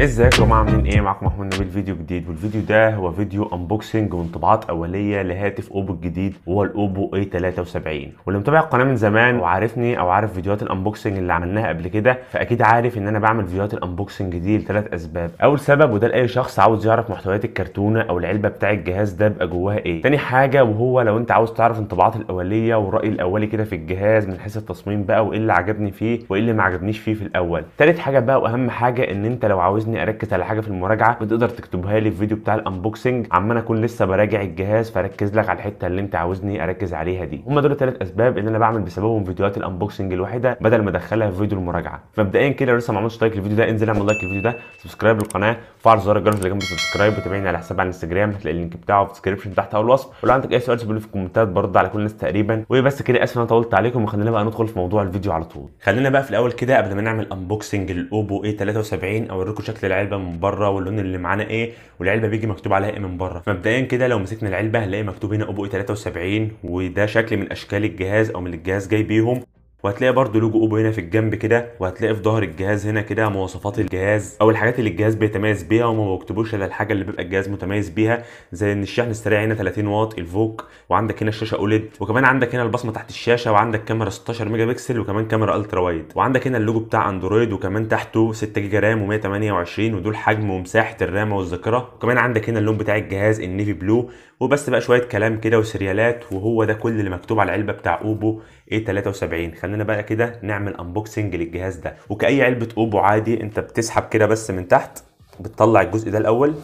ازيك يا جماعه عاملين ايه معاكم محمود نبيل فيديو جديد والفيديو ده هو فيديو انبوكسنج وانطباعات اوليه لهاتف اوبو الجديد هو الاوبو اي 73 واللي متابع القناه من زمان وعارفني او عارف فيديوهات الانبوكسنج اللي عملناها قبل كده فاكيد عارف ان انا بعمل فيديوهات الانبوكسنج دي لثلاث اسباب اول سبب وده لاي شخص عاوز يعرف محتويات الكرتونه او العلبه بتاع الجهاز ده بقى جواها ايه تاني حاجه وهو لو انت عاوز تعرف انطباعات الاوليه والراي الاولي كده في الجهاز من حيث التصميم بقى وايه اللي عجبني فيه وايه اللي ما عجبنيش فيه في الاول تالت حاجه بقى واهم حاجه ان انت لو عاوز عاوزني اركز على حاجه في المراجعه بتقدر تكتبها لي في فيديو بتاع الانبوكسنج عمال اكون لسه براجع الجهاز فركز لك على الحته اللي انت عاوزني اركز عليها دي هم دول ثلاث اسباب اللي انا بعمل بسببهم فيديوهات الانبوكسنج الواحده بدل ما ادخلها في فيديو المراجعه فمبدئيا كده لو لسه ما عملتش لايك للفيديو ده انزل اعمل لايك للفيديو ده سبسكرايب للقناه فعل زر الجرس اللي جنب السبسكرايب وتابعني على حسابي على الانستجرام هتلاقي اللينك بتاعه في الديسكربشن تحت او الوصف ولو عندك اي سؤال سيبه في الكومنتات برد على كل الناس تقريبا وبس كده اسف انا طولت عليكم وخلينا بقى ندخل في موضوع الفيديو على طول خلينا بقى في الاول كده قبل ما نعمل انبوكسنج للاوبو اي 73 اوريكم شكل شكل العلبه من بره واللون اللي معانا ايه والعلبه بيجي مكتوب عليها ايه من بره مبدئيا كده لو مسكنا العلبه هنلاقي مكتوب هنا اوبو 73 إيه وده شكل من اشكال الجهاز او من الجهاز جاي بيهم وهتلاقي برضو لوجو اوبو هنا في الجنب كده وهتلاقي في ظهر الجهاز هنا كده مواصفات الجهاز او الحاجات اللي الجهاز بيتميز بيها وما بكتبوش الا الحاجه اللي بيبقى الجهاز متميز بيها زي ان الشحن السريع هنا 30 واط الفوك وعندك هنا الشاشه اوليد وكمان عندك هنا البصمه تحت الشاشه وعندك كاميرا 16 ميجا بكسل وكمان كاميرا الترا وايد وعندك هنا اللوجو بتاع اندرويد وكمان تحته 6 جيجا رام و128 ودول حجم ومساحه الرام والذاكره وكمان عندك هنا اللون بتاع الجهاز النيفي بلو وبس بقى شويه كلام كده وسريالات وهو ده كل اللي مكتوب على العلبه بتاع اوبو A73 خلينا بقى كده نعمل انبوكسنج للجهاز ده وكأي علبة اوبو عادي انت بتسحب كده بس من تحت بتطلع الجزء ده الاول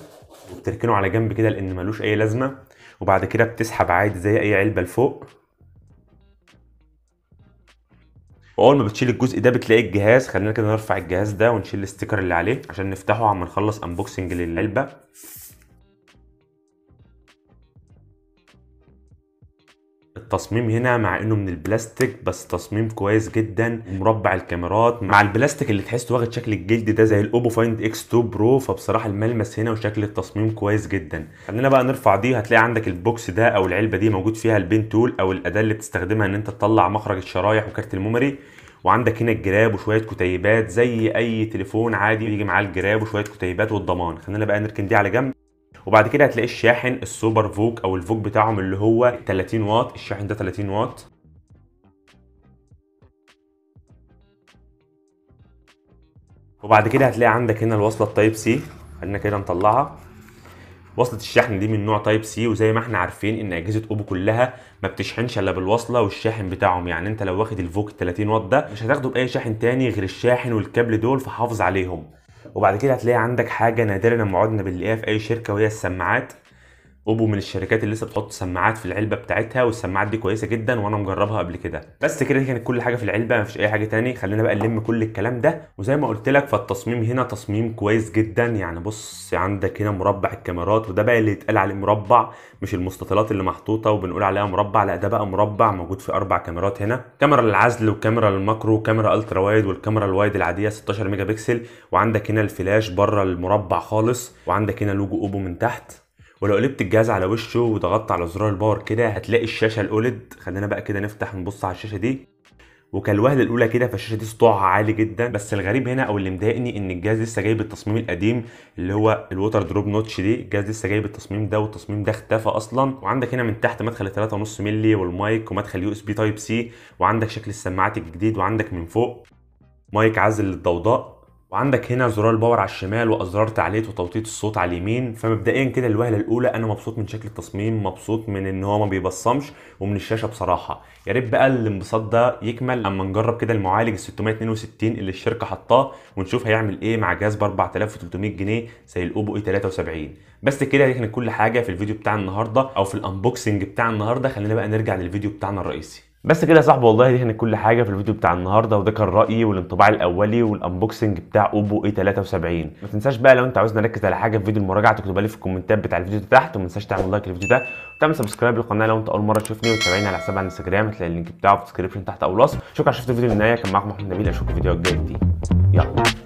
وبتركنه على جنب كده لان ملوش اي لازمة وبعد كده بتسحب عادي زي اي علبة لفوق واول ما بتشيل الجزء ده بتلاقي الجهاز خلينا كده نرفع الجهاز ده ونشيل الاستيكر اللي عليه عشان نفتحه عم نخلص انبوكسنج للعلبه التصميم هنا مع انه من البلاستيك بس تصميم كويس جدا مربع الكاميرات مع البلاستيك اللي تحسه واخد شكل الجلد ده زي الاوبو فايند اكس 2 برو فبصراحه الملمس هنا وشكل التصميم كويس جدا خلينا بقى نرفع دي هتلاقي عندك البوكس ده او العلبه دي موجود فيها البين تول او الاداه اللي بتستخدمها ان انت تطلع مخرج الشرايح وكارت الميموري وعندك هنا الجراب وشويه كتيبات زي اي تليفون عادي بيجي معاه الجراب وشويه كتيبات والضمان خلينا بقى نركن دي على جنب وبعد كده هتلاقي الشاحن السوبر فوك او الفوك بتاعهم اللي هو 30 واط الشاحن ده 30 واط وبعد كده هتلاقي عندك هنا الوصله التايب سي خلينا كده نطلعها وصلة الشحن دي من نوع تايب سي وزي ما احنا عارفين ان اجهزة اوبو كلها ما بتشحنش الا بالوصلة والشاحن بتاعهم يعني انت لو واخد الفوك 30 واط ده مش هتاخده باي شاحن تاني غير الشاحن والكابل دول فحافظ عليهم وبعد كده هتلاقي عندك حاجه نادرا لما عدنا بنلاقيها في اي شركه وهي السماعات اوبو من الشركات اللي لسه بتحط سماعات في العلبه بتاعتها والسماعات دي كويسه جدا وانا مجربها قبل كده بس كده دي كانت كل حاجه في العلبه مفيش اي حاجه تاني خلينا بقى نلم كل الكلام ده وزي ما قلت لك فالتصميم هنا تصميم كويس جدا يعني بص عندك هنا مربع الكاميرات وده بقى اللي يتقال عليه مربع مش المستطيلات اللي محطوطه وبنقول عليها مربع لا ده بقى مربع موجود في اربع كاميرات هنا كاميرا للعزل وكاميرا للماكرو وكاميرا الترا وايد والكاميرا الوايد العاديه 16 ميجا بكسل وعندك هنا الفلاش بره المربع خالص وعندك هنا لوجو اوبو من تحت ولو قلبت الجهاز على وشه وضغطت على زرار الباور كده هتلاقي الشاشه الاولد خلينا بقى كده نفتح نبص على الشاشه دي وكالوهله الاولى كده فالشاشه دي سطوعها عالي جدا بس الغريب هنا او اللي مضايقني ان الجهاز لسه جايب التصميم القديم اللي هو الووتر دروب نوتش دي الجهاز لسه جايب التصميم ده والتصميم ده اختفى اصلا وعندك هنا من تحت مدخل 3.5 مللي والمايك ومدخل يو اس بي تايب سي وعندك شكل السماعات الجديد وعندك من فوق مايك عازل للضوضاء وعندك هنا زرار الباور على الشمال وازرار تعليق وتوطيط الصوت على اليمين فمبدئيا كده الوهله الاولى انا مبسوط من شكل التصميم مبسوط من ان هو ما بيبصمش ومن الشاشه بصراحه يا ريت بقى الانبساط ده يكمل اما نجرب كده المعالج ال 662 اللي الشركه حطاه ونشوف هيعمل ايه مع جهاز ب 4300 جنيه زي الاوبو اي 73 بس كده دي كانت كل حاجه في الفيديو بتاع النهارده او في الانبوكسنج بتاع النهارده خلينا بقى نرجع للفيديو بتاعنا الرئيسي بس كده يا صاحبي والله دي كانت كل حاجه في الفيديو بتاع النهارده وده كان رايي والانطباع الاولي والانبوكسنج بتاع اوبو اي 73 ما تنساش بقى لو انت عاوزني اركز على حاجه في فيديو المراجعه تكتبها لي في الكومنتات بتاع الفيديو ده تحت وما تنساش تعمل لايك للفيديو ده وتعمل سبسكرايب للقناه لو انت اول مره تشوفني وتتابعني على حساب على الانستجرام هتلاقي اللينك بتاعه في الديسكربشن تحت او الوصف شكرا شفت الفيديو للنهايه كان معاكم محمد نبيل اشوفكم في الفيديو الجاي دي يلا